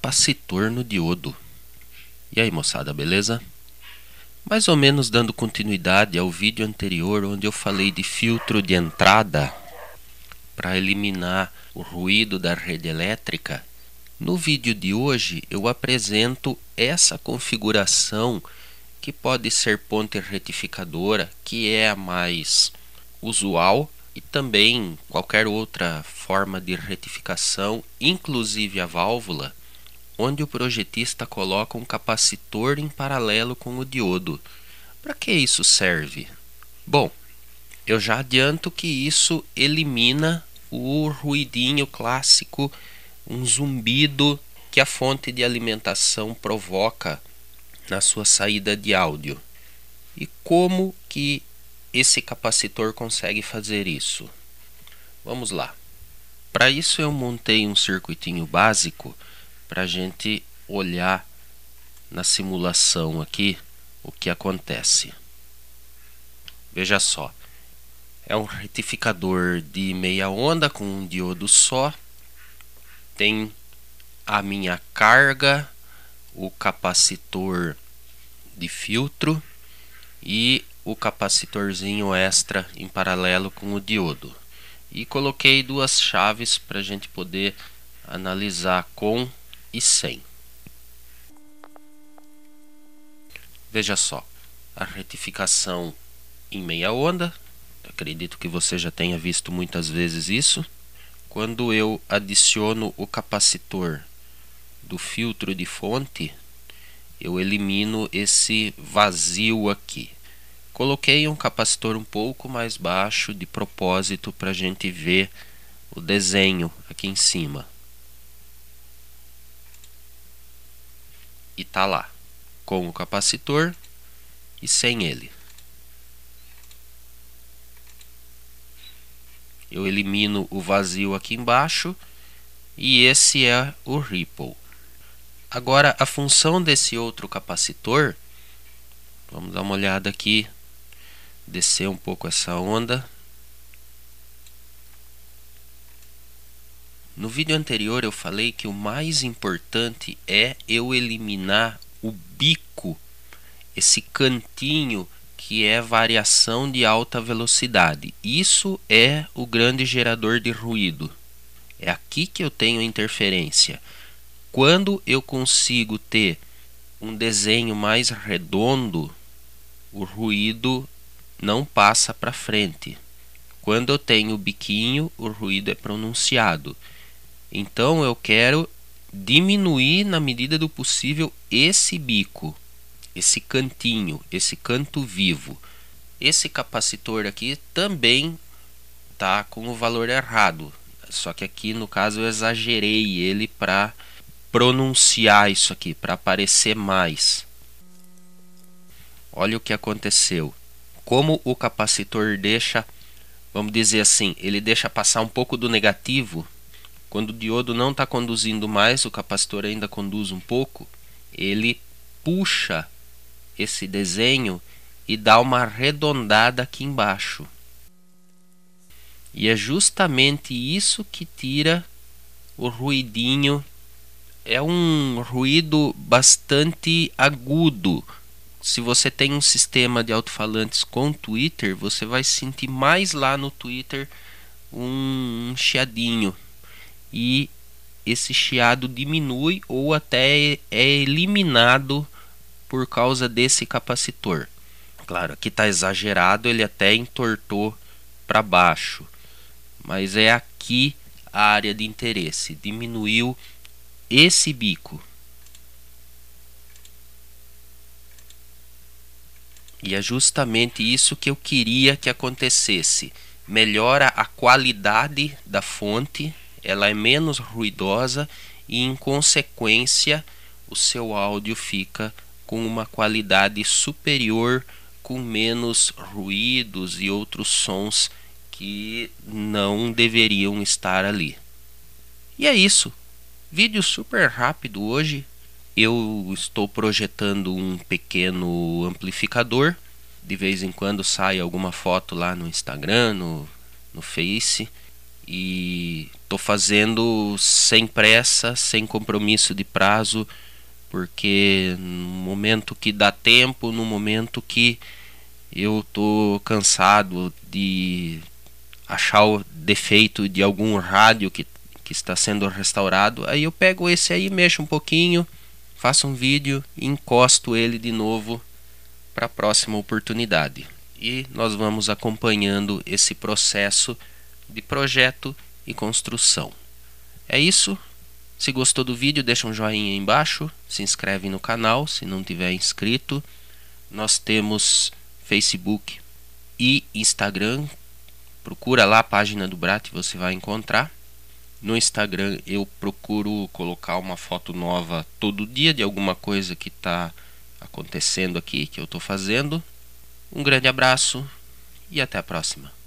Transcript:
capacitor no diodo. E aí, moçada, beleza? Mais ou menos dando continuidade ao vídeo anterior onde eu falei de filtro de entrada para eliminar o ruído da rede elétrica, no vídeo de hoje eu apresento essa configuração que pode ser ponte retificadora, que é a mais usual e também qualquer outra forma de retificação, inclusive a válvula, onde o projetista coloca um capacitor em paralelo com o diodo. Para que isso serve? Bom, eu já adianto que isso elimina o ruidinho clássico, um zumbido que a fonte de alimentação provoca na sua saída de áudio. E como que esse capacitor consegue fazer isso? Vamos lá. Para isso eu montei um circuitinho básico para a gente olhar na simulação aqui o que acontece. Veja só, é um retificador de meia onda com um diodo só, tem a minha carga, o capacitor de filtro e o capacitorzinho extra em paralelo com o diodo. E coloquei duas chaves para a gente poder analisar com e 100. Veja só, a retificação em meia onda, acredito que você já tenha visto muitas vezes isso. Quando eu adiciono o capacitor do filtro de fonte, eu elimino esse vazio aqui. Coloquei um capacitor um pouco mais baixo de propósito para a gente ver o desenho aqui em cima. e está lá, com o capacitor e sem ele. Eu elimino o vazio aqui embaixo e esse é o ripple. Agora a função desse outro capacitor, vamos dar uma olhada aqui, descer um pouco essa onda. No vídeo anterior eu falei que o mais importante é eu eliminar o bico, esse cantinho que é variação de alta velocidade. Isso é o grande gerador de ruído. É aqui que eu tenho interferência. Quando eu consigo ter um desenho mais redondo, o ruído não passa para frente. Quando eu tenho o biquinho, o ruído é pronunciado. Então eu quero diminuir na medida do possível esse bico, esse cantinho, esse canto vivo. Esse capacitor aqui também tá com o valor errado, só que aqui no caso eu exagerei ele para pronunciar isso aqui, para aparecer mais. Olha o que aconteceu. Como o capacitor deixa, vamos dizer assim, ele deixa passar um pouco do negativo quando o diodo não está conduzindo mais, o capacitor ainda conduz um pouco, ele puxa esse desenho e dá uma arredondada aqui embaixo. E é justamente isso que tira o ruidinho. É um ruído bastante agudo. Se você tem um sistema de alto-falantes com Twitter, você vai sentir mais lá no Twitter um chiadinho e esse chiado diminui ou até é eliminado por causa desse capacitor. Claro, aqui está exagerado, ele até entortou para baixo, mas é aqui a área de interesse. Diminuiu esse bico. E é justamente isso que eu queria que acontecesse. Melhora a qualidade da fonte ela é menos ruidosa e, em consequência, o seu áudio fica com uma qualidade superior, com menos ruídos e outros sons que não deveriam estar ali. E é isso. Vídeo super rápido hoje. Eu estou projetando um pequeno amplificador. De vez em quando sai alguma foto lá no Instagram, no, no Face. E tô fazendo sem pressa, sem compromisso de prazo, porque no momento que dá tempo, no momento que eu tô cansado de achar o defeito de algum rádio que, que está sendo restaurado, aí eu pego esse aí, mexo um pouquinho, faço um vídeo e encosto ele de novo para a próxima oportunidade. E nós vamos acompanhando esse processo de projeto e construção. É isso. Se gostou do vídeo, deixa um joinha aí embaixo, se inscreve no canal se não tiver inscrito. Nós temos Facebook e Instagram. Procura lá a página do Brat e você vai encontrar. No Instagram eu procuro colocar uma foto nova todo dia de alguma coisa que está acontecendo aqui, que eu estou fazendo. Um grande abraço e até a próxima.